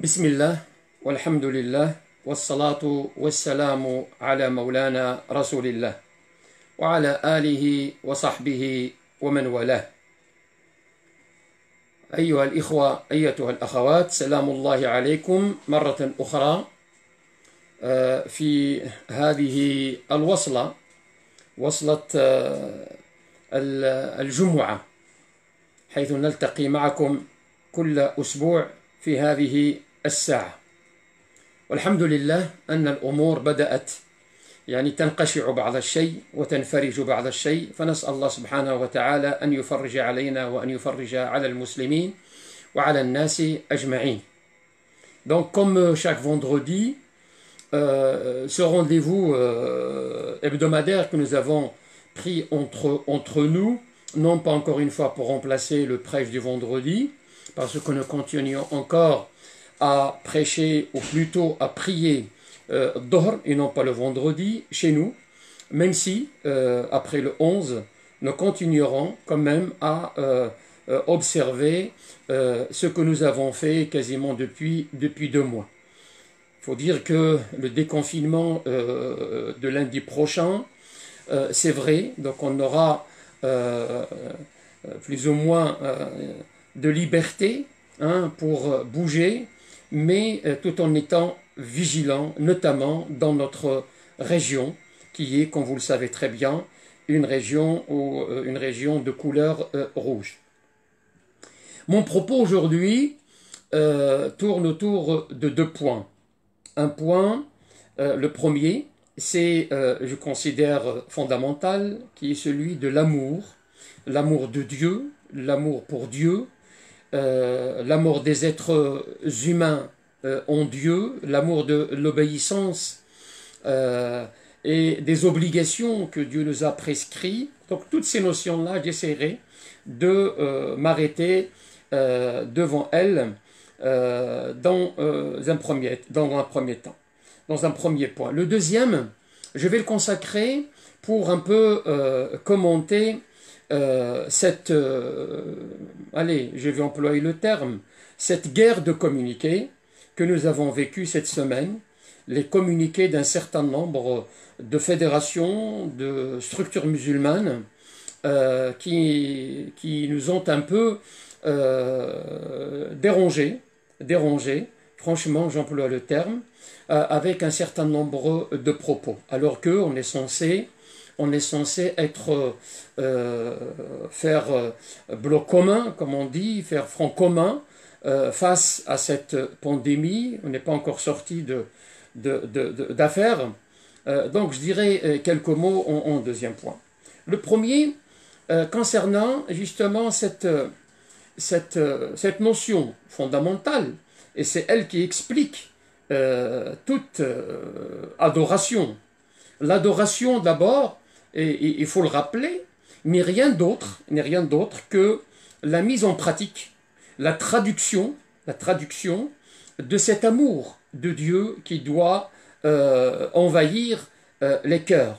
بسم الله والحمد لله والصلاة والسلام على مولانا رسول الله وعلى آله وصحبه ومن والاه أيها الإخوة أيتها الأخوات سلام الله عليكم مرة أخرى في هذه الوصلة وصلة الجمعة حيث نلتقي معكم كل أسبوع في هذه Donc comme euh, chaque vendredi, euh, ce rendez-vous euh, hebdomadaire que nous avons pris entre, entre nous, non pas encore une fois pour remplacer le prêche du vendredi, parce que nous continuons encore à prêcher, ou plutôt à prier euh, d'or et non pas le vendredi, chez nous, même si, euh, après le 11, nous continuerons quand même à euh, observer ce que nous avons fait quasiment depuis, depuis deux mois. Il faut dire que le déconfinement de lundi prochain, c'est vrai, donc on aura plus ou moins de liberté hein, pour bouger, mais euh, tout en étant vigilant, notamment dans notre région, qui est, comme vous le savez très bien, une région, euh, une région de couleur euh, rouge. Mon propos aujourd'hui tourne autour de deux points. Un point, le premier, c'est, je considère, fondamental, qui est celui de l'amour, l'amour de Dieu, l'amour pour Dieu, euh, l'amour des êtres humains euh, en Dieu, l'amour de l'obéissance euh, et des obligations que Dieu nous a prescrites. Donc toutes ces notions-là, j'essaierai de m'arrêter devant elles dans, un premier, dans un premier temps, dans un premier point. Le deuxième, je vais le consacrer pour un peu commenter euh, cette, euh, allez, je vais employer le terme, cette guerre de communiqués que nous avons vécu cette semaine, les communiqués d'un certain nombre de fédérations, de structures musulmanes, euh, qui, nous ont un peu dérangés, dérangés, franchement j'emploie le terme, avec un certain nombre de propos, alors qu'on est censé on est censé être, euh, euh, faire euh, bloc commun, comme on dit, faire front commun face à cette pandémie. On n'est pas encore sorti d'affaires. De, de, donc je dirais quelques mots en, deuxième point. Le premier, concernant justement cette, cette, cette notion fondamentale, et c'est elle qui explique toute adoration. L'adoration d'abord, et il faut le rappeler, mais rien d'autre, n'est rien d'autre que la mise en pratique, la traduction, la traduction de cet amour de Dieu qui doit euh, envahir euh, les cœurs.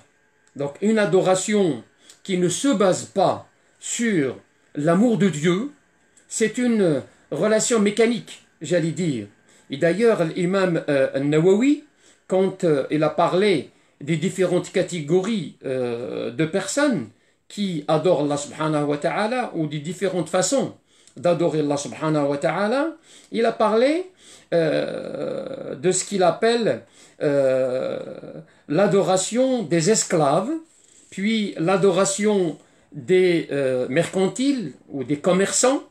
Donc une adoration qui ne se base pas sur l'amour de Dieu, c'est une relation mécanique, j'allais dire. Et d'ailleurs, l'imam euh, Nawawi, quand il a parlé des différentes catégories euh, de personnes qui adorent Allah subhanahu wa ta'ala ou des différentes façons d'adorer Allah subhanahu wa ta'ala, il a parlé euh, de ce qu'il appelle euh, l'adoration des esclaves, puis l'adoration des mercantiles ou des commerçants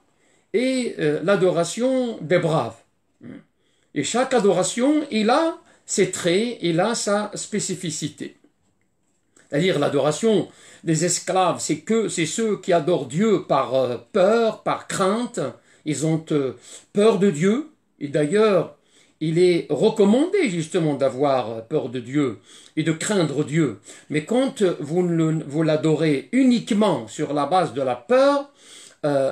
et l'adoration des braves. Et chaque adoration, il a c'est traits, il a sa spécificité. C'est-à-dire l'adoration des esclaves, c'est que c'est ceux qui adorent Dieu par euh, peur, par crainte, ils ont euh, peur de Dieu, et d'ailleurs, il est recommandé justement d'avoir euh, peur de Dieu et de craindre Dieu. Mais quand vous, l'adorez uniquement sur la base de la peur,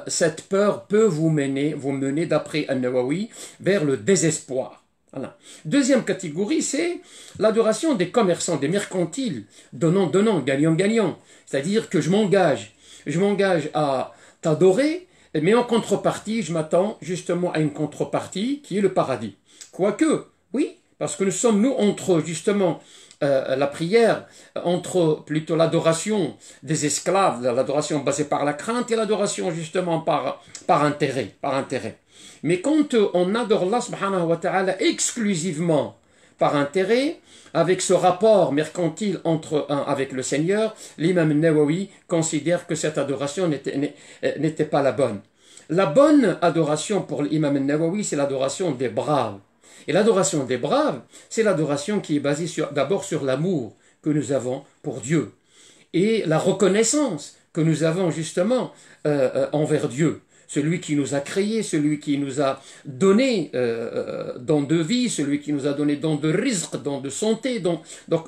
cette peur peut vous mener, vous mener d'après an vers le désespoir. Deuxième catégorie, c'est l'adoration des commerçants, des mercantiles, donnant, donnant, gagnant, gagnant. C'est-à-dire que je m'engage, je m'engage à t'adorer, mais en contrepartie, je m'attends justement à une contrepartie qui est le paradis. Quoique, oui, parce que nous sommes, nous, entre justement euh, la prière, euh, entre plutôt l'adoration des esclaves, l'adoration basée par la crainte et l'adoration justement par, par, intérêt, par intérêt. Mais quand euh, on adore Allah subhanahu wa ta'ala exclusivement par intérêt, avec ce rapport mercantile entre un avec le Seigneur, l'imam Nawawi considère que cette adoration n'était pas la bonne. La bonne adoration pour l'imam Nawawi, c'est l'adoration des braves, et l'adoration des braves, c'est l'adoration qui est basée d'abord sur, l'amour que nous avons pour Dieu et la reconnaissance que nous avons justement euh, euh, envers Dieu celui qui nous a créés, celui qui nous a donné euh, euh de vie, celui qui nous a donné dans de risque, dans de santé. donc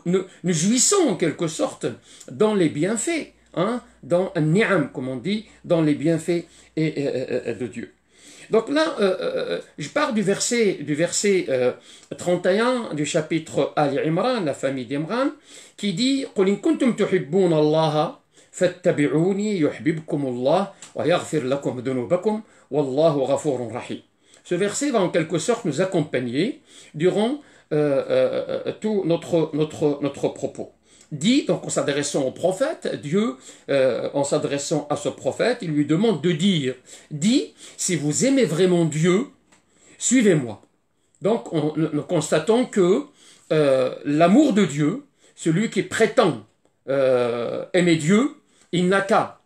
nous, jouissons en quelque sorte dans les bienfaits, hein, dans un ni'am, comme on dit, dans les bienfaits et, de Dieu. Donc là, euh, euh, euh, je pars du verset, du verset euh, 31 du chapitre al Imran, la famille d'Imran, qui dit « قُلْ إِن allah, تُحِبُّونَ اللَّهَ فَاتَّبِعُونِي allah, wa وَيَغْفِرْ لَكُمْ ذُنُوبَكُمْ وَاللَّهُ غَفُورٌ rahim. Ce verset va en quelque sorte nous accompagner durant euh, euh tout notre, notre, notre propos dit, donc en s'adressant au prophète, Dieu, euh, en s'adressant à ce prophète, il lui demande de dire, dit, si vous aimez vraiment Dieu, suivez-moi. Donc nous constatons que euh, l'amour de Dieu, celui qui prétend euh, aimer Dieu, il n'a qu'à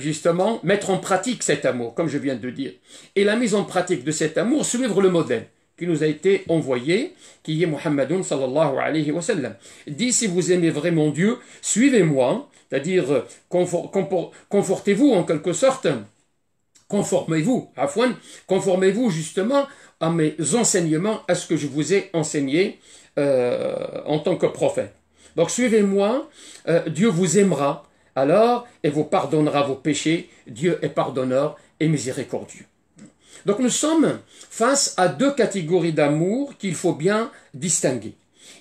justement mettre en pratique cet amour, comme je viens de dire. Et la mise en pratique de cet amour, suivre le modèle qui nous a été envoyé, qui est Muhammadun sallallahu alayhi wa sallam. Dit si vous aimez vraiment Dieu, suivez-moi, c'est-à-dire euh, confortez-vous en quelque sorte, conformez-vous, Afwan, conformez-vous justement à mes enseignements, à ce que je vous ai enseigné euh, en tant que prophète. Donc suivez-moi, euh, Dieu vous aimera alors et vous pardonnera vos péchés, Dieu est pardonneur et miséricordieux. Donc nous sommes face à deux catégories d'amour qu'il faut bien distinguer.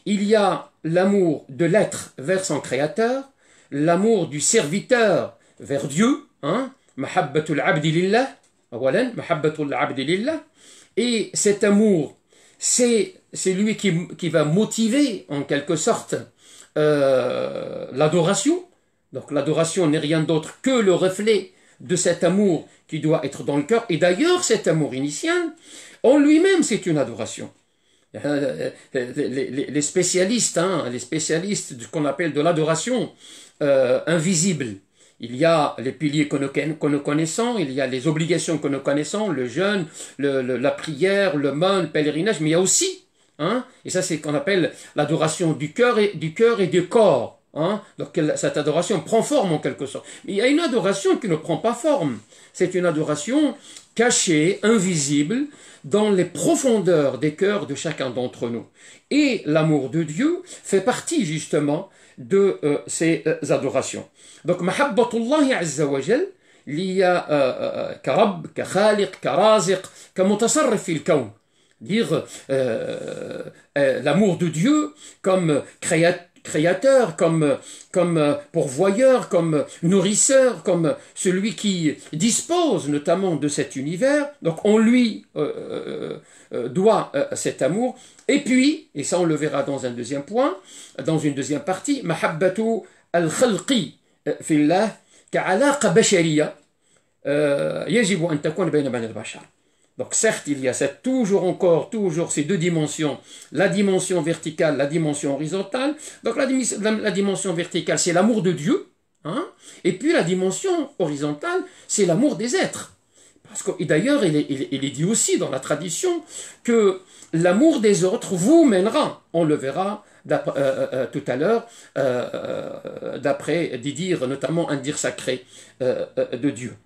Il y a l'amour de l'être vers son créateur, l'amour du serviteur vers Dieu, hein, et cet amour, c'est lui qui, qui va motiver en quelque sorte euh, l'adoration. Donc l'adoration n'est rien d'autre que le reflet de cet amour qui doit être dans le cœur. Et d'ailleurs, cet amour initial, en lui-même, c'est une adoration. Euh, euh, les spécialistes, hein, les spécialistes de ce qu'on appelle de l'adoration euh, invisible, il y a les piliers que nous, connaissons, il y a les obligations que nous connaissons, le jeûne, la prière, le mal, le pèlerinage, mais il y a aussi, hein, et ça c'est qu'on appelle l'adoration du cœur et du cœur et du corps. Hein? Donc cette adoration prend forme en quelque sorte. Mais il y a une adoration qui ne prend pas forme. C'est une adoration cachée, invisible, dans les profondeurs des cœurs de chacun d'entre nous. Et l'amour de Dieu fait partie justement de euh, ces euh, adorations. Donc mahabbatullah azza liya euh, karab, kakhaliq, Dire l'amour de Dieu comme créateur créateur, comme, comme euh, pourvoyeur, comme nourrisseur, comme celui qui dispose notamment de cet univers. Donc on lui euh, euh, doit cet amour. Et puis, et ça on le verra dans un deuxième point, dans une deuxième partie, mahabbatu al-khalqi fillah ka'alaqa donc certes, il y a cette, toujours encore, toujours ces deux dimensions, la dimension verticale, la dimension horizontale. Donc la, la, dimension verticale, c'est l'amour de Dieu, hein? et puis la dimension horizontale, c'est l'amour des êtres. Parce que, et d'ailleurs, il est, dit aussi dans la tradition que l'amour des autres vous mènera, on le verra euh, euh, euh, tout à l'heure, d'après des dires, notamment un dire sacré de Dieu.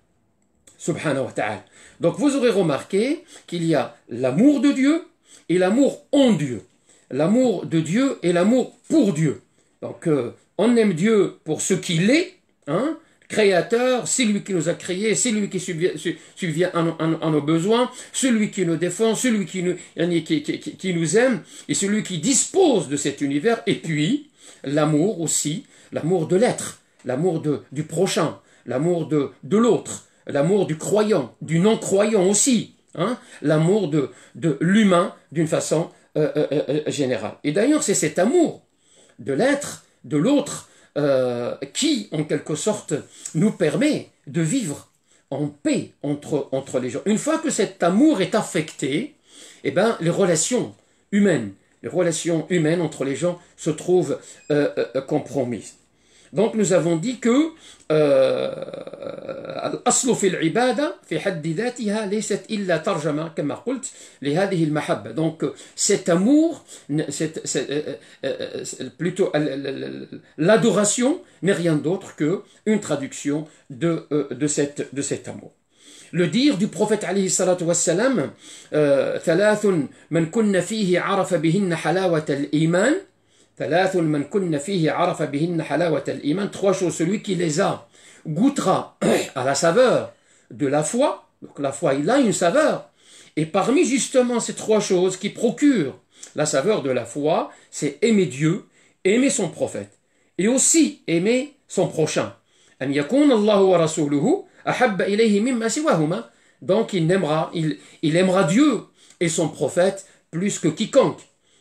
Subhanahu wa ta'ala. Donc vous aurez remarqué qu'il y a l'amour de Dieu et l'amour en Dieu. L'amour de Dieu et l'amour pour Dieu. Donc euh, on aime Dieu pour ce qu'il est, hein, créateur, c'est lui qui nous a créés, c'est lui qui subvient, à, nos besoins, celui qui nous défend, celui qui nous, qui, nous aime, et celui qui dispose de cet univers, et puis l'amour aussi, l'amour de l'être, l'amour du prochain, l'amour de, de l'autre l'amour du croyant, du non-croyant aussi, hein. l'amour de, de l'humain d'une façon euh, euh, euh, générale. Et d'ailleurs, c'est cet amour de l'être, de l'autre, qui, en quelque sorte, nous permet de vivre en paix entre, entre les gens. Une fois que cet amour est affecté, eh ben, les relations humaines, les relations humaines entre les gens se trouvent compromises. Donc nous avons dit que الأصل في العبادة في حد ذاتها ليست إلا ترجمة كما قلت لهذه المحبة دونك cet amour c'est plutôt لادوغاسيون ني rien d'autre كو اون traduction دو euh, de cette de cet amour le dire du prophète عليه الصلاة والسلام ثلاث من كن فيه عرف بهن حلاوة الإيمان Trois choses. Celui qui les a goûtera à la saveur de la foi. Donc la foi, il a une saveur. Et parmi justement ces trois choses qui procurent la saveur de la foi, c'est aimer Dieu, aimer son prophète et aussi aimer son prochain. Donc il aimera, il aimera Dieu et son prophète plus que quiconque.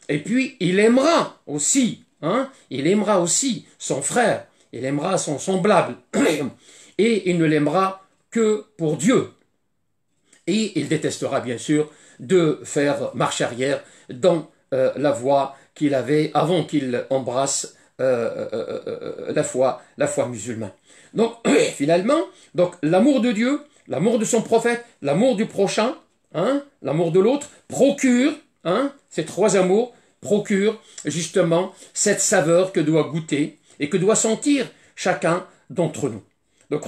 Et puis, il aimera aussi, hein, il aimera aussi son frère, il aimera son semblable, et il ne l'aimera que pour Dieu. Et il détestera, bien sûr, de faire marche arrière dans euh, la voie qu'il avait avant qu'il embrasse euh, euh, la foi, la foi musulmane. Donc, finalement, donc l'amour de Dieu, l'amour de son prophète, l'amour du prochain, hein, l'amour de l'autre, procure Hein? Ces trois amours procurent justement cette saveur que doit goûter et que doit sentir chacun d'entre nous. Donc,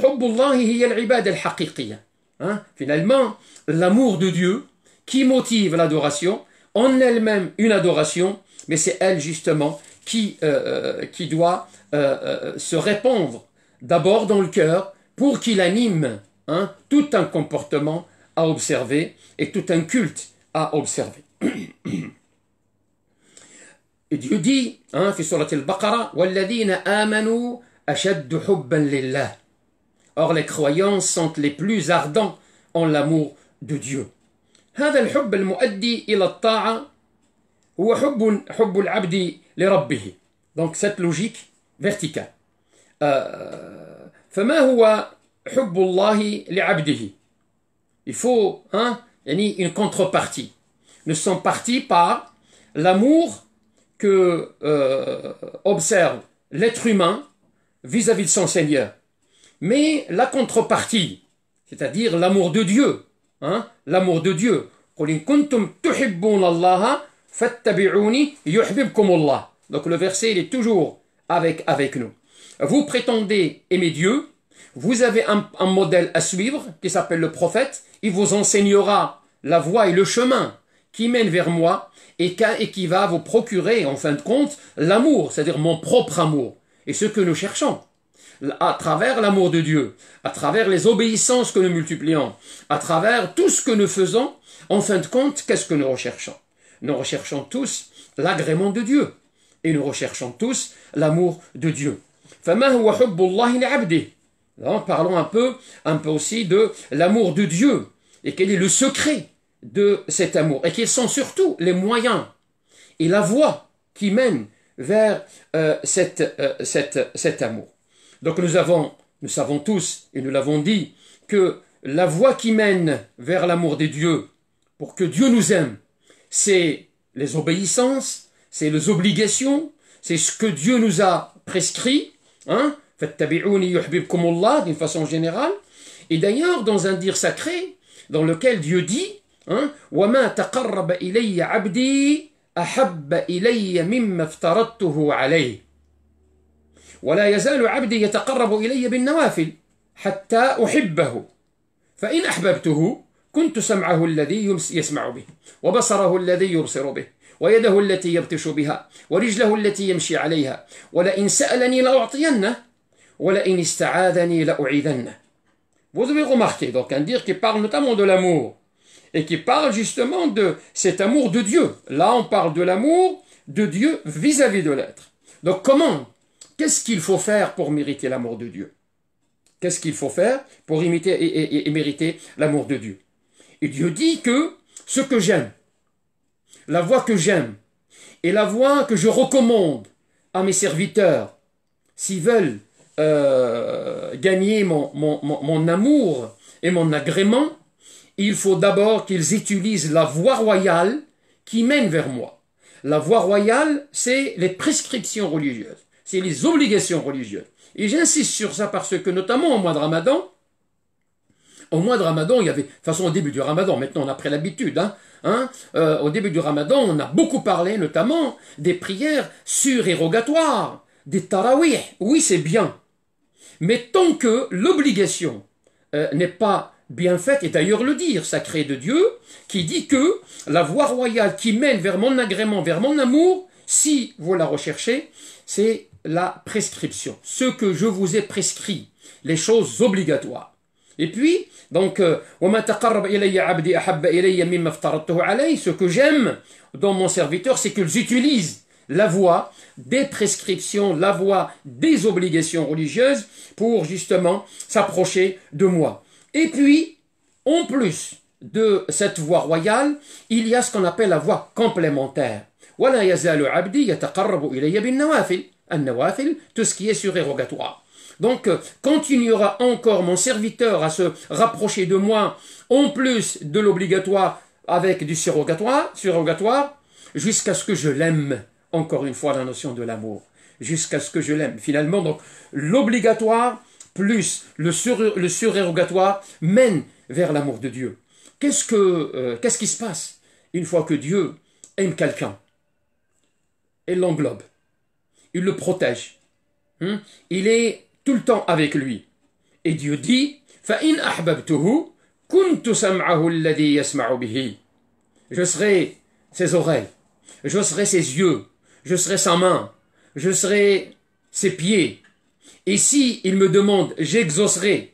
hein? Finalement, l'amour de Dieu qui motive l'adoration, en elle-même une adoration, mais c'est elle justement qui, euh, euh, qui doit euh, se répandre d'abord dans le cœur pour qu'il anime hein, tout un comportement à observer et tout un culte à observer. Et Dieu dit, hein, fait surah al-Baqarah, Or les croyants sont les plus ardents en l'amour de Dieu. Donc cette logique verticale. Euh, Il faut hein, une contrepartie ne sont partis par l'amour que euh, observe l'être humain vis-à-vis de son Seigneur. Mais la contrepartie, c'est-à-dire l'amour de Dieu, hein, l'amour de Dieu. Donc le verset, est toujours avec, avec nous. Vous prétendez aimer Dieu, vous avez un modèle à suivre qui s'appelle le prophète, il vous enseignera la voie et le chemin qui mène vers moi et qui va vous procurer, en fin de compte, l'amour, c'est-à-dire mon propre amour, et ce que nous cherchons à travers l'amour de Dieu, à travers les obéissances que nous multiplions, à travers tout ce que nous faisons, en fin de compte, qu'est-ce que nous recherchons Nous recherchons tous l'agrément de Dieu et nous recherchons tous l'amour de Dieu. parlons un peu, un peu aussi de l'amour de Dieu et quel est le secret de cet amour et qu'ils sont surtout les moyens et la voie qui mène vers euh, euh, cette, cet amour. Donc nous avons, nous savons tous, et nous l'avons dit, que la voie qui mène vers l'amour des dieux, pour que Dieu nous aime, c'est les obéissances, c'est les obligations, c'est ce que Dieu nous a prescrit, hein, d'une façon générale. Et d'ailleurs, dans un dire sacré, dans lequel Dieu dit, أه؟ وما تقرب إلي عبدي أحب إلي مما افترضته عليه ولا يزال عبدي يتقرب إلي بالنوافل حتى أحبه فإن أحببته كنت سمعه الذي يسمع به وبصره الذي يبصر به ويده التي يبطش بها ورجله التي يمشي عليها ولئن سألني لأعطينه ولئن استعاذني لأعيذنه Vous avez remarqué, donc un dire qui parle notamment de l'amour, et qui parle justement de cet amour de Dieu. Là, on parle de l'amour de Dieu vis-à-vis de l'être. Donc comment Qu'est-ce qu'il faut faire pour mériter l'amour de Dieu Qu'est-ce qu'il faut faire pour imiter et, mériter l'amour de Dieu Et Dieu dit que ce que j'aime, la voie que j'aime, et la voie que je recommande à mes serviteurs, s'ils veulent euh, gagner mon amour et mon agrément, il faut d'abord qu'ils utilisent la voie royale qui mène vers moi. La voie royale, c'est les prescriptions religieuses, c'est les obligations religieuses. Et j'insiste sur ça parce que notamment au mois de Ramadan, au mois de Ramadan, il y avait, de toute façon au début du Ramadan, maintenant on a pris l'habitude, hein, hein euh, au début du Ramadan, on a beaucoup parlé notamment des prières surérogatoires, des tarawih. Oui, c'est bien. Mais tant que l'obligation euh, n'est pas bien fait, et d'ailleurs le dire, sacré de Dieu, qui dit que la voie royale qui mène vers mon agrément, vers mon amour, si vous la recherchez, c'est la prescription, ce que je vous ai prescrit, les choses obligatoires. Et puis, donc, euh, ce que j'aime dans mon serviteur, c'est qu'ils utilisent la voie des prescriptions, la voie des obligations religieuses pour justement s'approcher de moi. Et puis, en plus de cette voie royale, il y a ce qu'on appelle la voie complémentaire. Tout ce qui est surérogatoire. Donc, euh, continuera encore mon serviteur à se rapprocher de moi, en plus de l'obligatoire avec du surrogatoire, surrogatoire jusqu'à ce que je l'aime. Encore une fois, la notion de l'amour. Jusqu'à ce que je l'aime. Finalement, donc, l'obligatoire plus le, sur, surérogatoire mène vers l'amour de Dieu. Qu'est-ce, que, euh, qu'est-ce qui se passe une fois que Dieu aime quelqu'un Il l'englobe, il le protège, hein? il est tout le temps avec lui. Et Dieu dit, Je serai ses oreilles, je serai ses yeux, je serai sa main, je serai ses pieds, et si il me demande, j'exaucerai.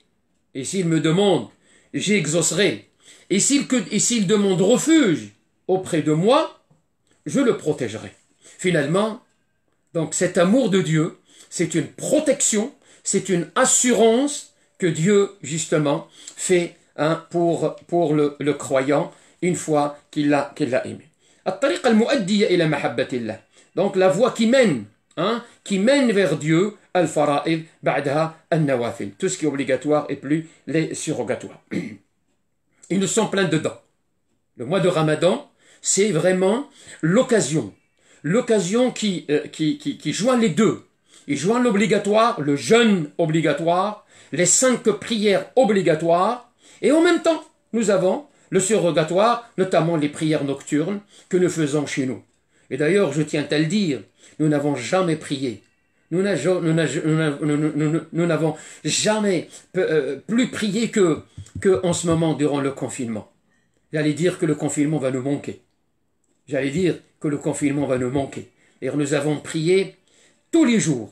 Et s'il me demande, j'exaucerai. Et s'il, demande refuge auprès de moi, je le protégerai. Finalement, donc cet amour de Dieu, c'est une protection, c'est une assurance que Dieu, justement, fait hein, pour, pour le, croyant une fois qu'il l'a, qu'il l'a aimé. Donc la voie qui mène, hein, qui mène vers Dieu, al al-nawafil. Tout ce qui est obligatoire et plus les surrogatoires. Ils nous sont pleins dedans. Le mois de Ramadan, c'est vraiment l'occasion. L'occasion qui, euh, qui, qui, qui joint les deux. Il joint l'obligatoire, le jeûne obligatoire, les cinq prières obligatoires, et en même temps, nous avons le surrogatoire, notamment les prières nocturnes que nous faisons chez nous. Et d'ailleurs, je tiens à le dire, nous n'avons jamais prié nous n'avons jamais euh, plus prié que, que en ce moment durant le confinement. J'allais dire que le confinement va nous manquer. J'allais dire que le confinement va nous manquer. Et nous avons prié tous les jours,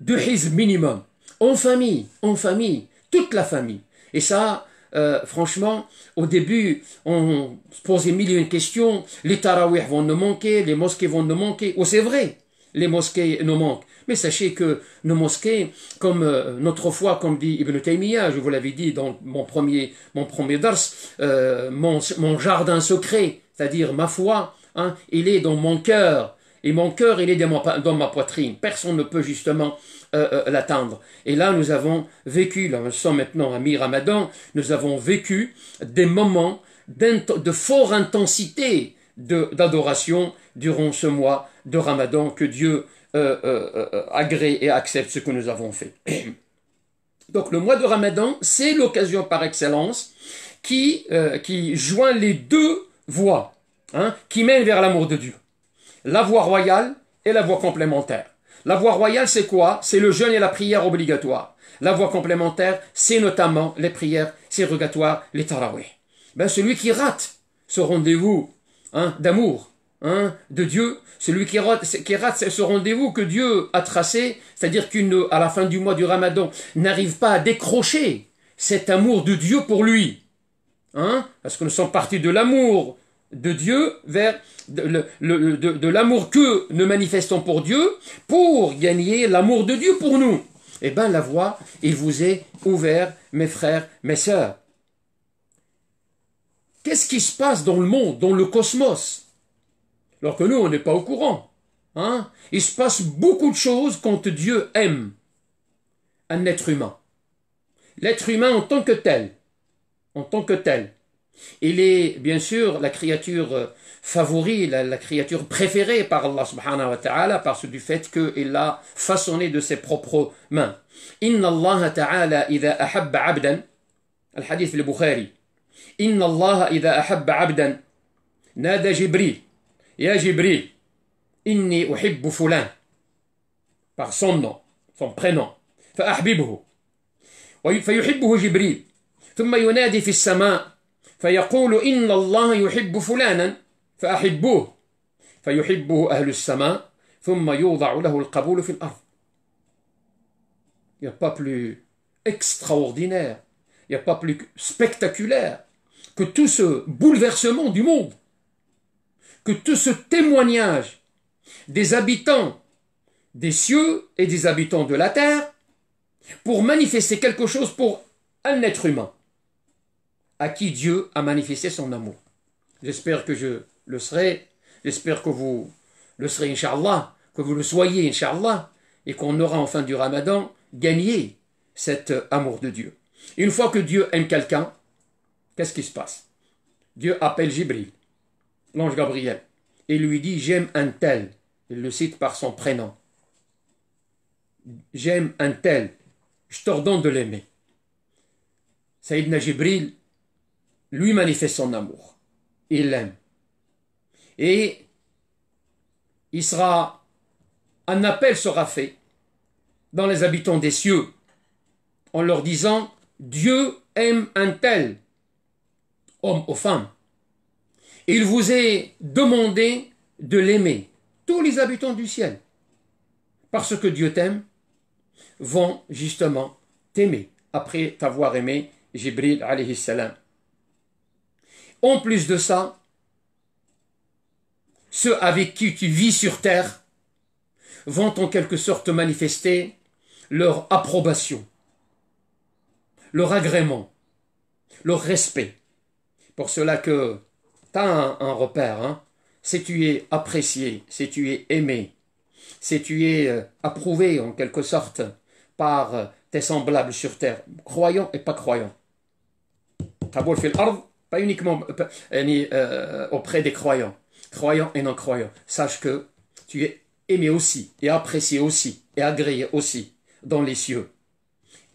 de his minimum, en famille, en famille, toute la famille. Et ça, euh, franchement, au début, on se posait mille et questions. Les tarawih vont nous manquer, les mosquées vont nous manquer. Oh, c'est vrai, les mosquées nous manquent. Mais sachez que nos mosquées, comme euh, notre foi, comme dit Ibn Taymiyyah, je vous l'avais dit dans mon premier, mon dars, euh, mon, jardin secret, c'est-à-dire ma foi, hein, il est dans mon cœur. Et mon cœur, il est dans ma, poitrine. Personne ne peut justement euh, l'atteindre. Et là, nous avons vécu, là, nous sommes maintenant à mi-Ramadan, nous avons vécu des moments de forte intensité d'adoration durant ce mois de Ramadan que Dieu euh, euh, euh, agrée et accepte ce que nous avons fait. Donc le mois de Ramadan, c'est l'occasion par excellence qui, qui joint les deux voies, hein, qui mènent vers l'amour de Dieu. La voie royale et la voie complémentaire. La voie royale, c'est quoi C'est le jeûne et la prière obligatoire. La voie complémentaire, c'est notamment les prières rogatoires, les tarawih. Ben, celui qui rate ce rendez-vous hein, d'amour Hein, de Dieu, celui qui rate, ce rendez-vous que Dieu a tracé, c'est-à-dire qu'une à la fin du mois du Ramadan n'arrive pas à décrocher cet amour de Dieu pour lui, hein, parce que nous sommes partis de l'amour de Dieu vers de, de l'amour que nous manifestons pour Dieu pour gagner l'amour de Dieu pour nous. Eh bien la voie, il vous est ouvert, mes frères, mes sœurs. Qu'est-ce qui se passe dans le monde, dans le cosmos alors que nous, on n'est pas au courant. Hein Il se passe beaucoup de choses quand Dieu aime un être humain. L'être humain en tant que tel. En tant que tel. Il est bien sûr la créature euh, favori, la, créature préférée par Allah subhanahu wa ta'ala parce du fait qu'il l'a façonné de ses propres mains. Inna Allah ta'ala idha ahabba abdan, al hadith le Bukhari. Inna Allah idha ahabba abdan, nada Jibril et Gabriel, "Je aime par son nom, son prénom, fa ahbibuh." Et fihibuh Gabriel, puis il appelle dans inna Allah yuhibbu Foulan, fa ahbibuh." Fihibuh ahlus sama, puis yudha'u lahu al-qabul Il a pas plus extraordinaire, il a pas plus spectaculaire que tout ce bouleversement du monde tout ce témoignage des habitants des cieux et des habitants de la terre pour manifester quelque chose pour un être humain à qui Dieu a manifesté son amour. J'espère que je le serai, j'espère que vous le serez, Inch'Allah, que vous le soyez, Inch'Allah, et qu'on aura en fin du ramadan gagné cet euh, amour de Dieu. Une fois que Dieu aime quelqu'un, qu'est-ce qui se passe Dieu appelle Jibril l'ange Gabriel et lui dit J'aime un tel. Il le cite par son prénom. J'aime un tel. Je t'ordonne de l'aimer. Saïd Najibril, lui manifeste son amour. Il l'aime. Et il sera. Un appel sera fait dans les habitants des cieux en leur disant Dieu aime un tel, homme ou femme il vous est demandé de l'aimer. Tous les habitants du ciel, parce que Dieu t'aime, vont justement t'aimer après t'avoir aimé Jibril alayhi salam. En plus de ça, ceux avec qui tu vis sur terre vont en quelque sorte manifester leur approbation, leur agrément, leur respect. Pour cela que T'as un, un, repère, hein. Si tu es apprécié, si tu es aimé, si tu es euh, approuvé en quelque sorte par euh, tes semblables sur terre, croyants et pas croyants. pas uniquement euh, auprès des croyants, croyants et non croyants. Sache que tu es aimé aussi, et apprécié aussi, et agréé aussi dans les cieux.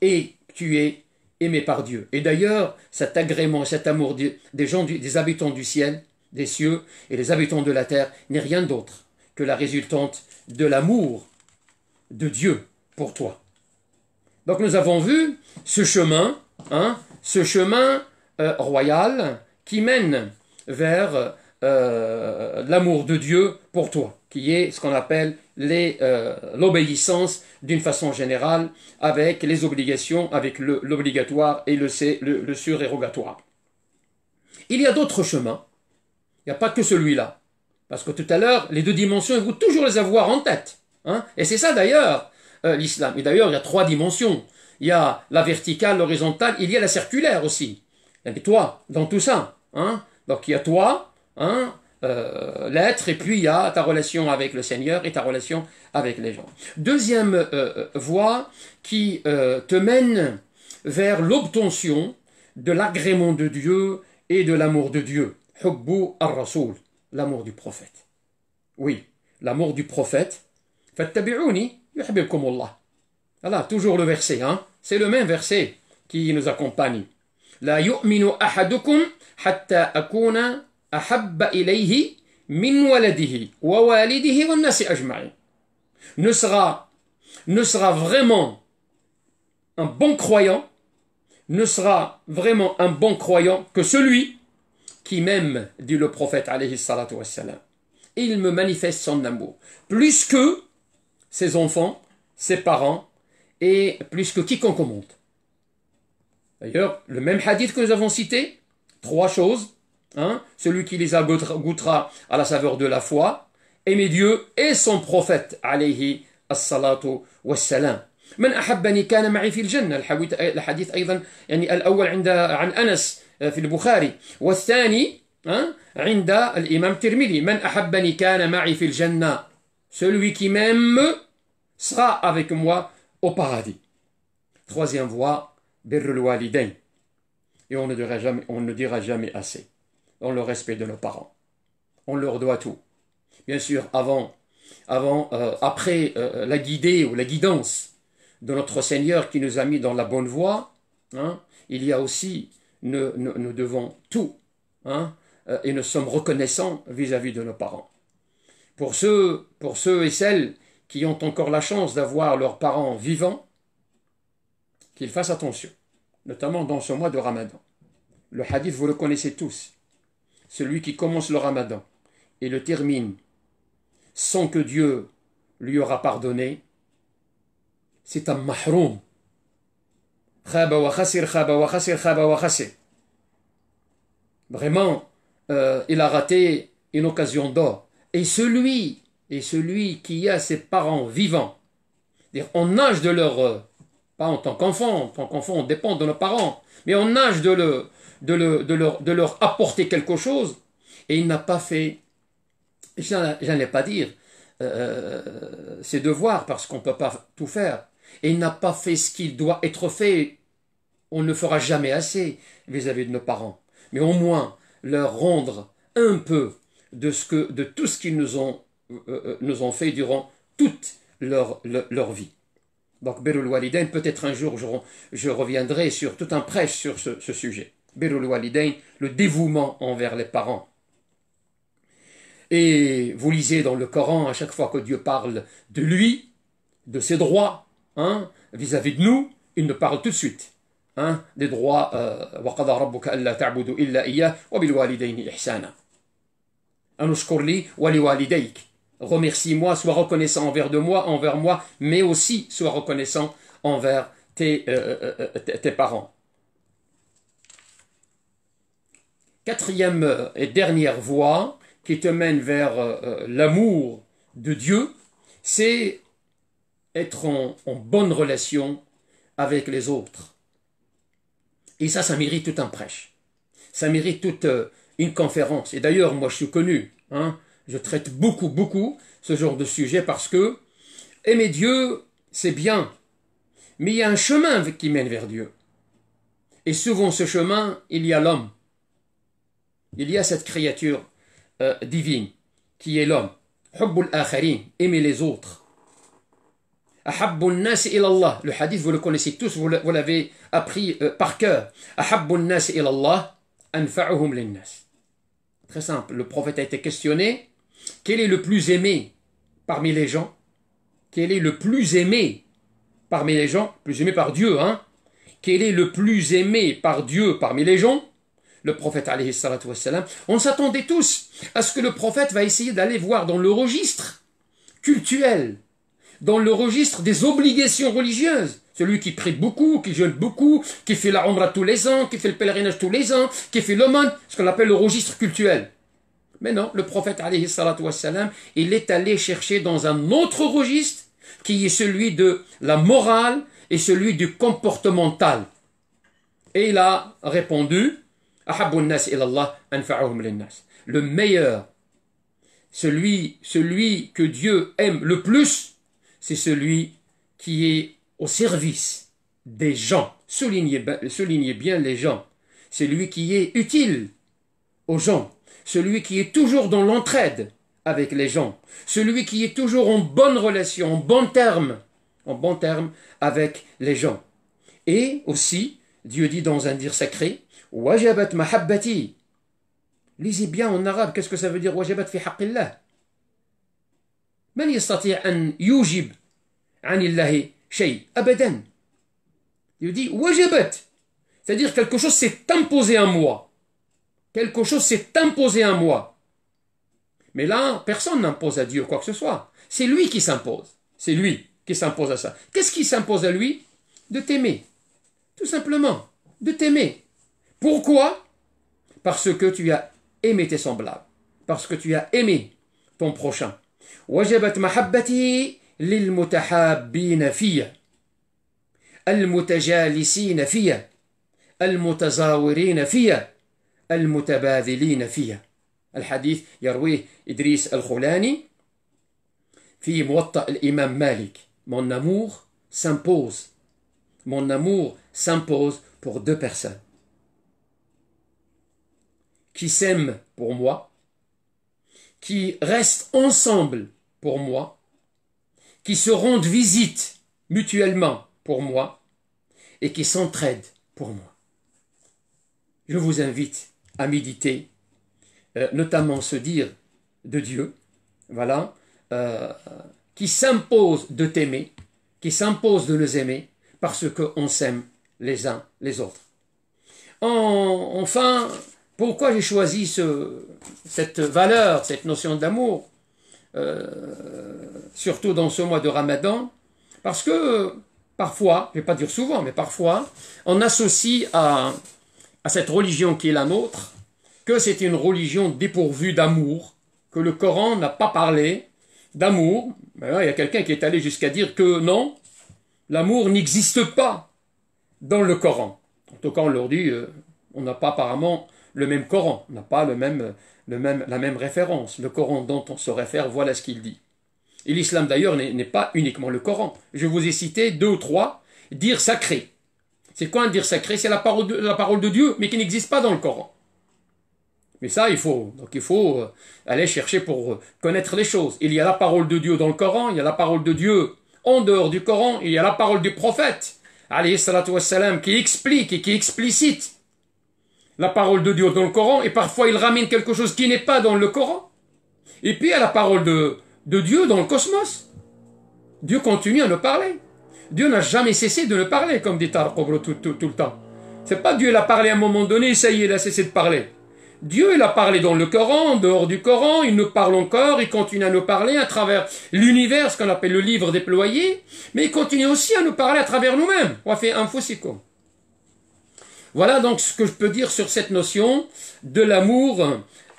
Et tu es aimé par Dieu. Et d'ailleurs, cet agrément, cet amour des gens, des habitants du ciel, des cieux et des habitants de la terre n'est rien d'autre que la résultante de l'amour de Dieu pour toi. Donc nous avons vu ce chemin, hein, ce chemin euh, royal qui mène vers euh, l'amour de Dieu pour toi, qui est ce qu'on appelle euh, l'obéissance d'une façon générale avec les obligations, avec l'obligatoire et le, sur le surérogatoire. Il y a d'autres chemins. Il n'y a pas que celui-là. Parce que tout à l'heure, les deux dimensions, il faut toujours les avoir en tête. Hein? Et c'est ça d'ailleurs, euh, l'islam. Et d'ailleurs, il y a trois dimensions. Il y a la verticale, l'horizontale, il y a la circulaire aussi. Il toi dans tout ça. Hein? Donc il y a toi, hein? Euh, l'être, et puis il y a ta relation avec le Seigneur et ta relation avec les gens. Deuxième euh, euh, voie qui te mène vers l'obtention de l'agrément de Dieu et de l'amour de Dieu. Hubbu ar l'amour du prophète. Oui, l'amour du prophète. Fattabi'uni Allah. Voilà, toujours le verset, hein. C'est le même verset qui nous accompagne. La yu'minu ahadukum hatta akuna ne sera vraiment un bon croyant ne sera vraiment un bon croyant que celui qui m'aime, dit le prophète Et il me manifeste son amour, plus que ses enfants, ses parents, et plus que quiconque monte. D'ailleurs, le même hadith que nous avons cité, trois choses, hein, celui qui les goûtera à la saveur de la foi, aimer Dieu et son prophète, alayhi as-salatu wassalam. من أحبني كان معي في الجنة الحديث أيضا يعني الأول عند عن أنس في البخاري والثاني عند الإمام الترمذي من أحبني كان معي في الجنة celui qui m'aime sera avec moi au paradis troisième voie birrul walidain et on ne dira jamais on ne dira jamais assez dans le respect de nos parents. On leur doit tout. Bien sûr, avant, avant euh, après euh, la guidée ou la guidance de notre Seigneur qui nous a mis dans la bonne voie, hein, il y a aussi, nous, devons tout, hein, euh, et nous sommes reconnaissants vis-à-vis de nos parents. Pour ceux, pour ceux et celles qui ont encore la chance d'avoir leurs parents vivants, qu'ils fassent attention, notamment dans ce mois de Ramadan. Le hadith, vous le connaissez tous celui qui commence le ramadan et le termine sans que Dieu lui aura pardonné, c'est un mahroum. Vraiment, euh, il a raté une occasion d'or. Et celui, et celui qui a ses parents vivants, on âge de leur euh, pas en tant qu'enfant, en tant qu'enfant on dépend de nos parents, mais on nage de, le, de, le, de, leur, de leur apporter quelque chose, et il n'a pas fait, je n'allais pas dire, euh, euh, ses devoirs, parce qu'on ne peut pas tout faire, et il n'a pas fait ce qu'il doit être fait, on ne fera jamais assez vis-à-vis de nos parents, mais au moins leur rendre un peu de, ce que, de tout ce qu'ils nous ont, euh, euh, nous ont fait durant toute leur, leur vie. Donc peut-être un jour je, reviendrai sur tout un prêche sur ce, sujet. Walidain, le dévouement envers les parents. Et vous lisez dans le Coran, à chaque fois que Dieu parle de lui, de ses droits, hein, vis-à-vis de nous, il nous parle tout de suite. Hein, des droits euh, Remercie-moi, sois reconnaissant envers de moi, envers moi, mais aussi sois reconnaissant envers tes, euh, euh, euh, tes, parents. Quatrième et dernière voie qui te mène vers l'amour de Dieu, c'est être en, en, bonne relation avec les autres. Et ça, ça mérite tout un prêche. Ça mérite toute une conférence. Et d'ailleurs, moi, je suis connu. Hein, je traite beaucoup, beaucoup ce genre de sujet parce que aimer eh, Dieu, c'est bien. Mais il y a un chemin qui mène vers Dieu. Et souvent ce chemin, il y a l'homme. Il y a cette créature euh, divine qui est l'homme. aimer les autres. Le hadith, vous le connaissez tous, vous l'avez appris euh, par cœur. Très simple, le prophète a été questionné quel est le plus aimé parmi les gens Quel est le plus aimé parmi les gens Plus aimé par Dieu, hein Quel est le plus aimé par Dieu parmi les gens le prophète wassalam, on s'attendait tous à ce que le prophète va essayer d'aller voir dans le registre cultuel, dans le registre des obligations religieuses. Celui qui prie beaucoup, qui jeûne beaucoup, qui fait la omra tous les ans, qui fait le pèlerinage tous les ans, qui fait l'aumône, ce qu'on appelle le registre cultuel. Mais non, le prophète, alayhi wassalam, il est allé chercher dans un autre registre qui est celui de la morale et celui du comportemental. Et il a répondu, le meilleur, celui, celui que Dieu aime le plus, c'est celui qui est au service des gens. Soulignez, soulignez bien les gens. C'est lui qui est utile aux gens celui qui est toujours dans l'entraide avec les gens, celui qui est toujours en bonne relation, en bon terme, en bon terme avec les gens. Et aussi, Dieu dit dans un dire sacré, Wajabat mahabbati. Lisez bien en arabe, qu'est-ce que ça veut dire Wajabat fi haqqillah Man an yujib yujib illahi abadan. Dieu dit, wajabat. C'est-à-dire quelque chose s'est imposé à moi. Quelque chose s'est imposé à moi. Mais là, personne n'impose à Dieu quoi que ce soit. C'est lui qui s'impose. C'est lui qui s'impose à ça. Qu'est-ce qui s'impose à lui De t'aimer. Tout simplement. De t'aimer. Pourquoi Parce que tu as aimé tes semblables. Parce que tu as aimé ton prochain. وجبت محبتي Al المتجالسين Al المتزاورين « Al-hadith فيها idris al-khulani إدريس Fi في al-imam malik »« Mon amour s'impose. Mon amour s'impose pour deux personnes. Qui s'aiment pour moi, qui restent ensemble pour moi, qui se rendent visite mutuellement pour moi et qui s'entraident pour moi. Je vous invite à méditer, euh, notamment se dire de Dieu, voilà, euh, qui s'impose de t'aimer, qui s'impose de nous aimer, parce qu'on s'aime les uns les autres. enfin, pourquoi j'ai choisi cette valeur, cette notion d'amour, euh, surtout dans ce mois de Ramadan Parce que parfois, je ne vais pas dire souvent, mais parfois, on associe à, à cette religion qui est la nôtre que c'est une religion dépourvue d'amour, que le Coran n'a pas parlé d'amour. Ben il y a quelqu'un qui est allé jusqu'à dire que non, l'amour n'existe pas dans le Coran. En tout cas, on leur dit, euh, on n'a pas apparemment le même Coran, on n'a pas le même, le même, la même référence. Le Coran dont on se réfère, voilà ce qu'il dit. Et l'islam d'ailleurs n'est pas uniquement le Coran. Je vous ai cité deux ou trois, dires sacrés. C'est quoi un dire sacré C'est la parole, de, la parole de Dieu, mais qui n'existe pas dans le Coran. Mais ça, il faut, donc il faut euh, aller chercher pour euh, connaître les choses. Il y a la parole de Dieu dans le Coran, il y a la parole de Dieu en dehors du Coran, il y a la parole du prophète, alayhi salatu wassalam, qui explique et qui explicite la parole de Dieu dans le Coran, et parfois il ramène quelque chose qui n'est pas dans le Coran. Et puis il y a la parole de, de Dieu dans le cosmos. Dieu continue à nous parler. Dieu n'a jamais cessé de nous parler, comme dit al tout, tout, le temps. C'est pas Dieu l'a parlé à un moment donné, ça y est, il a cessé de parler. Dieu, il a parlé dans le Coran, dehors du Coran, il nous parle encore, il continue à nous parler à travers l'univers, ce qu'on appelle le livre déployé, mais il continue aussi à nous parler à travers nous-mêmes. On fait un Voilà donc ce que je peux dire sur cette notion de l'amour,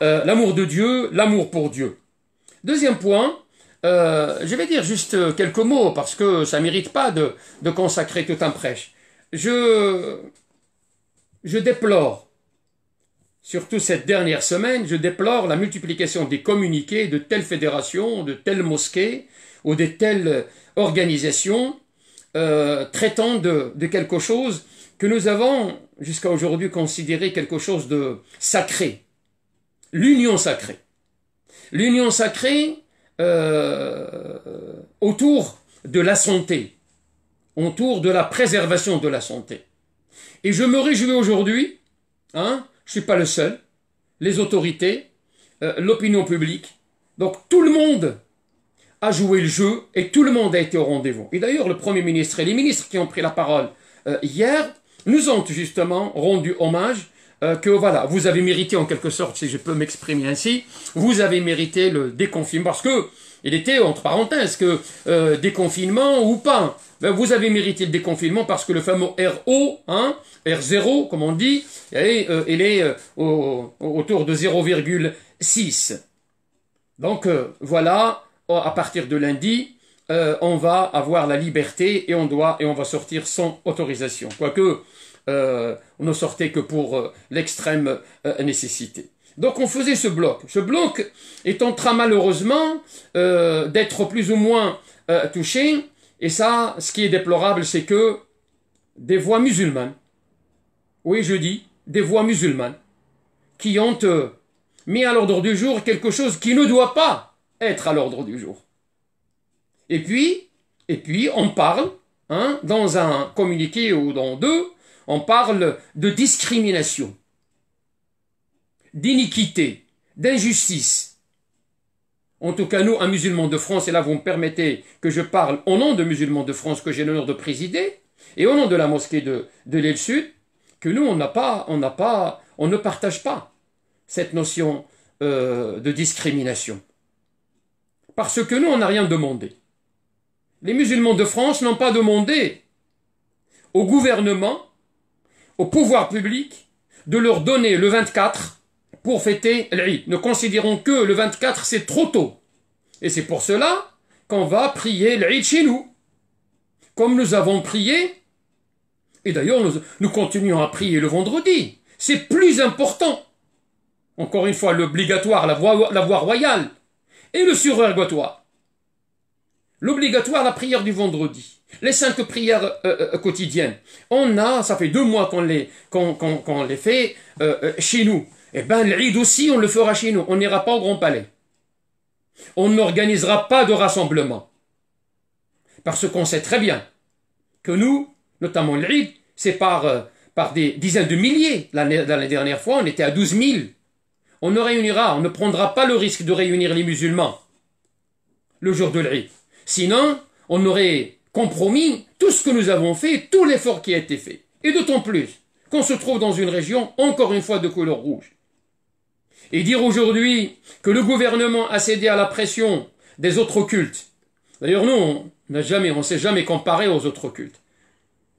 euh, l'amour de Dieu, l'amour pour Dieu. Deuxième point, euh, je vais dire juste euh, quelques mots parce que ça mérite pas de, consacrer tout un prêche. Je, je déplore, surtout cette dernière semaine, je déplore la multiplication des communiqués de telles fédérations, de telles mosquées ou de telles organisations euh, traitant de, de quelque chose que nous avons jusqu'à aujourd'hui considéré quelque chose de sacré. L'union sacrée. L'union sacrée euh, autour de la santé, autour de la préservation de la santé. Et je me réjouis aujourd'hui, hein, je ne suis pas le seul, les autorités, euh, l'opinion publique, donc tout le monde a joué le jeu et tout le monde a été au rendez-vous. Et d'ailleurs, le Premier ministre et les ministres qui ont pris la parole euh, hier nous ont justement rendu hommage euh, que voilà, vous avez mérité en quelque sorte, si je peux m'exprimer ainsi, vous avez mérité le déconfinement, parce que il était entre parenthèses que euh, déconfinement ou pas. Ben, vous avez mérité le déconfinement parce que le fameux RO, hein, R0, comme on dit, euh, il est autour de 0,6. Donc voilà, oh, à partir de lundi, on va avoir la liberté et on doit et on va sortir sans autorisation. Quoique euh, on ne sortait que pour euh, l'extrême euh, nécessité. Donc on faisait ce bloc. Ce bloc est en train malheureusement d'être plus ou moins touché. Et ça, ce qui est déplorable, c'est que des voix musulmanes, oui je dis, des voix musulmanes, qui ont mis à l'ordre du jour quelque chose qui ne doit pas être à l'ordre du jour. Et puis, et puis on parle, hein, dans un communiqué ou dans deux, on parle de discrimination, d'iniquité, d'injustice. En tout cas, nous, un musulman de France, et là vous me permettez que je parle au nom de musulmans de France que j'ai l'honneur de présider, et au nom de la mosquée de, de l'île sud, que nous, on n'a pas, on n'a pas, on ne partage pas cette notion euh, de discrimination. Parce que nous, on n'a rien demandé. Les musulmans de France n'ont pas demandé au gouvernement au pouvoir public de leur donner le 24 pour fêter l'Aïd. Ne considérons que le 24, c'est trop tôt. Et c'est pour cela qu'on va prier l'Aïd chez nous. Comme nous avons prié, et d'ailleurs nous, continuons à prier le vendredi, c'est plus important. Encore une fois, l'obligatoire, la voie, la royale, et le obligatoire L'obligatoire, la prière du vendredi. Les cinq prières euh, euh, euh, quotidiennes, on a, ça fait deux mois qu'on les, qu'on, les fait chez nous. Eh bien, l'Eid aussi, on le fera chez nous. On n'ira pas au Grand Palais. On n'organisera pas de rassemblement. Parce qu'on sait très bien que nous, notamment l'Eid, c'est par, par des dizaines de milliers. L'année, la dernière fois, on était à 12 000. On ne réunira, on ne prendra pas le risque de réunir les musulmans le jour de l'Eid. Sinon, on aurait compromis tout ce que nous avons fait, tout l'effort qui a été fait. Et d'autant plus qu'on se trouve dans une région, encore une fois, de couleur rouge. Et dire aujourd'hui que le gouvernement a cédé à la pression des autres cultes. D'ailleurs, nous, on n'a jamais, on s'est jamais comparé aux autres cultes.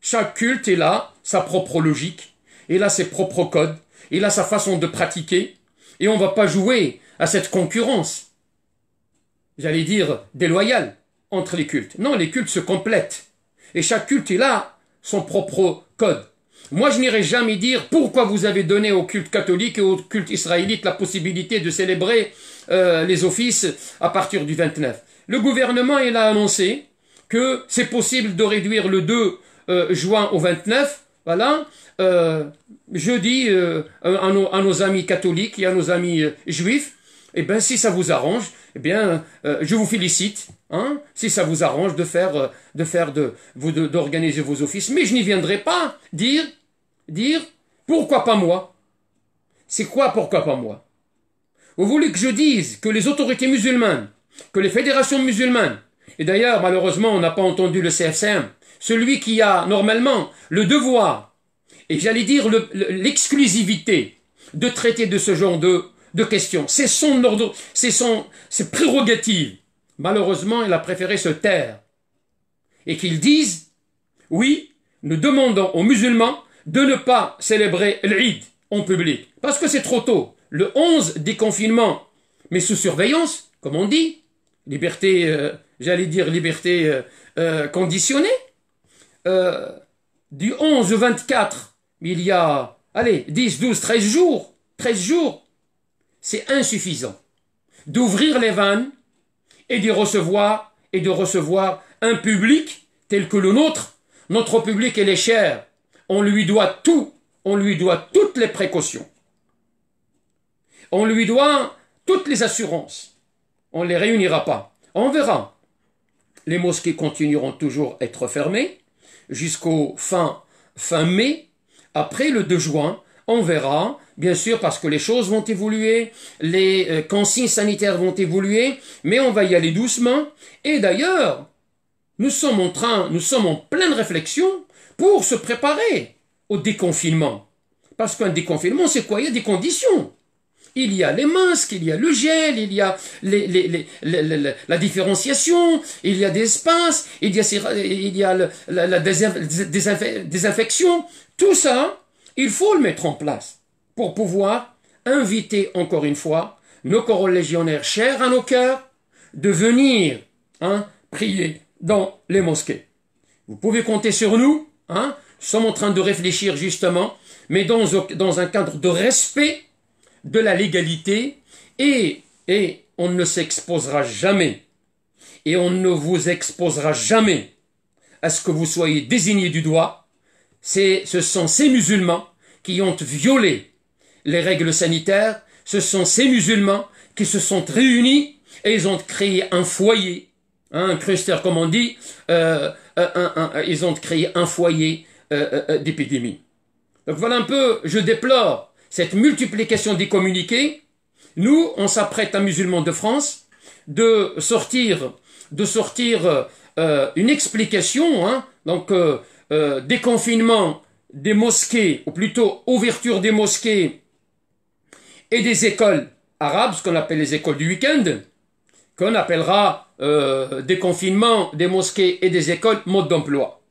Chaque culte est là, sa propre logique, il a ses propres codes, il a sa façon de pratiquer, et on ne va pas jouer à cette concurrence, j'allais dire déloyale entre les cultes. Non, les cultes se complètent. Et chaque culte, il a son propre code. Moi, je n'irai jamais dire pourquoi vous avez donné au culte catholique et au culte israélite la possibilité de célébrer euh, les offices à partir du 29. Le gouvernement, il a annoncé que c'est possible de réduire le 2 euh, juin au 29. Voilà. Euh, je dis euh, à nos amis catholiques et à nos amis juifs, eh bien, si ça vous arrange, eh bien, euh, je vous félicite. Hein, si ça vous arrange de faire, euh, de faire de, d'organiser vos offices, mais je n'y viendrai pas dire, dire, pourquoi pas moi C'est quoi pourquoi pas moi Vous voulez que je dise que les autorités musulmanes, que les fédérations musulmanes, et d'ailleurs, malheureusement, on n'a pas entendu le CSM, celui qui a normalement le devoir, et j'allais dire l'exclusivité de traiter de ce genre de de questions. C'est son ordre, c'est son, ses prérogatives. Malheureusement, il a préféré se taire. Et qu'ils disent, oui, nous demandons aux musulmans de ne pas célébrer l'Eid en public. Parce que c'est trop tôt. Le 11, déconfinement, mais sous surveillance, comme on dit. Liberté, euh, j'allais dire liberté euh, euh, conditionnée. du 11 au 24, il y a, allez, 10, 12, 13 jours. 13 jours c'est insuffisant d'ouvrir les vannes et d'y recevoir et de recevoir un public tel que le nôtre. Notre public, elle est cher. On lui doit tout. On lui doit toutes les précautions. On lui doit toutes les assurances. On ne les réunira pas. On verra. Les mosquées continueront toujours à être fermées jusqu'au fin, fin mai. Après le 2 juin, on verra, bien sûr, parce que les choses vont évoluer, les euh, consignes sanitaires vont évoluer, mais on va y aller doucement. Et d'ailleurs, nous sommes en train, nous sommes en pleine réflexion pour se préparer au déconfinement. Parce qu'un déconfinement, c'est quoi Il y a des conditions. Il y a les masques, il y a le gel, il y a les, la différenciation, il y a des espaces, il y a, il la, la désinfection. Tout ça, il faut le mettre en place pour pouvoir inviter encore une fois nos légionnaires chers à nos cœurs de venir hein, prier dans les mosquées. Vous pouvez compter sur nous. Hein, nous sommes en train de réfléchir justement, mais dans, dans un cadre de respect de la légalité et, et on ne s'exposera jamais et on ne vous exposera jamais à ce que vous soyez désigné du doigt ce sont ces musulmans qui ont violé les règles sanitaires, ce sont ces musulmans qui se sont réunis et ils ont créé un foyer, hein, un cluster comme on dit, euh, euh, ils ont créé un foyer euh, d'épidémie. Donc voilà un peu, je déplore cette multiplication des communiqués. Nous, on s'apprête à musulmans de France de sortir, de sortir une explication, hein. donc euh, déconfinement des mosquées, ou plutôt ouverture des mosquées et des écoles arabes, ce qu'on appelle les écoles du week-end, qu'on appellera euh, déconfinement des mosquées et des écoles mode d'emploi.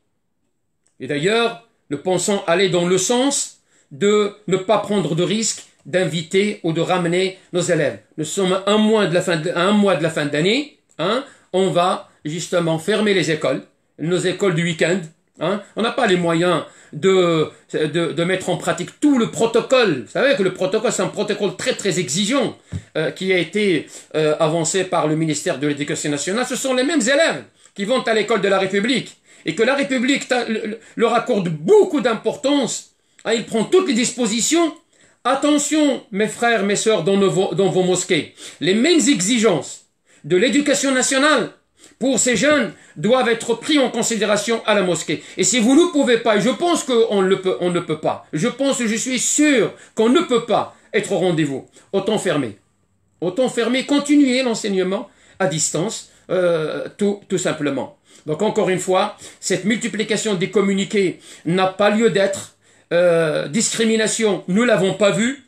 Et d'ailleurs, nous pensons aller dans le sens de ne pas prendre de risque d'inviter ou de ramener nos élèves. Nous sommes à un mois de la fin de, mois de la fin d'année, hein, on va justement fermer les écoles, nos écoles du week-end, Hein? on n'a pas les moyens de, de, mettre en pratique tout le protocole. Vous savez que le protocole, c'est un protocole très très exigeant euh, qui a été euh, avancé par le ministère de l'Éducation nationale. Ce sont les mêmes élèves qui vont à l'école de la République et que la République leur accorde beaucoup d'importance. Hein, il prend toutes les dispositions. Attention, mes frères, mes sœurs, dans, dans vos mosquées, les mêmes exigences de l'éducation nationale pour ces jeunes doivent être pris en considération à la mosquée. Et si vous ne pouvez pas, et je pense qu'on ne, peut, on ne peut pas, je pense, je suis sûr qu'on ne peut pas être au rendez-vous, autant fermer. Autant fermer, continuer l'enseignement à distance, euh, tout, simplement. Donc encore une fois, cette multiplication des communiqués n'a pas lieu d'être. Euh, discrimination, nous l'avons pas vue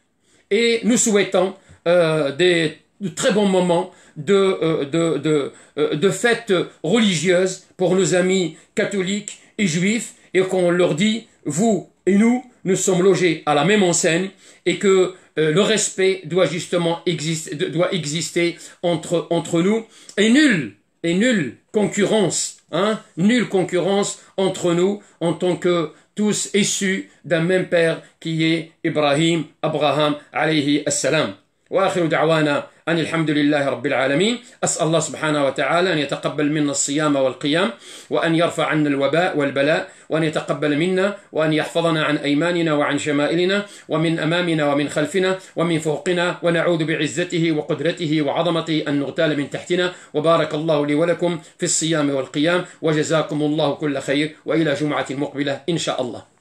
et nous souhaitons euh, des, de très bons moments euh, euh, de, fêtes religieuses pour nos amis catholiques et juifs et qu'on leur dit, vous et nous, nous sommes logés à la même enseigne et que euh, le respect doit justement exister, doit exister entre, nous et nul et nulle concurrence, hein, nulle concurrence entre nous en tant que tous issus d'un même père qui est Ibrahim, Abraham, alayhi assalam. أن الحمد لله رب العالمين أسأل الله سبحانه وتعالى أن يتقبل منا الصيام والقيام وأن يرفع عنا الوباء والبلاء وأن يتقبل منا وأن يحفظنا عن أيماننا وعن شمائلنا ومن أمامنا ومن خلفنا ومن فوقنا ونعوذ بعزته وقدرته وعظمته أن نغتال من تحتنا وبارك الله لي ولكم في الصيام والقيام وجزاكم الله كل خير وإلى جمعة مقبلة إن شاء الله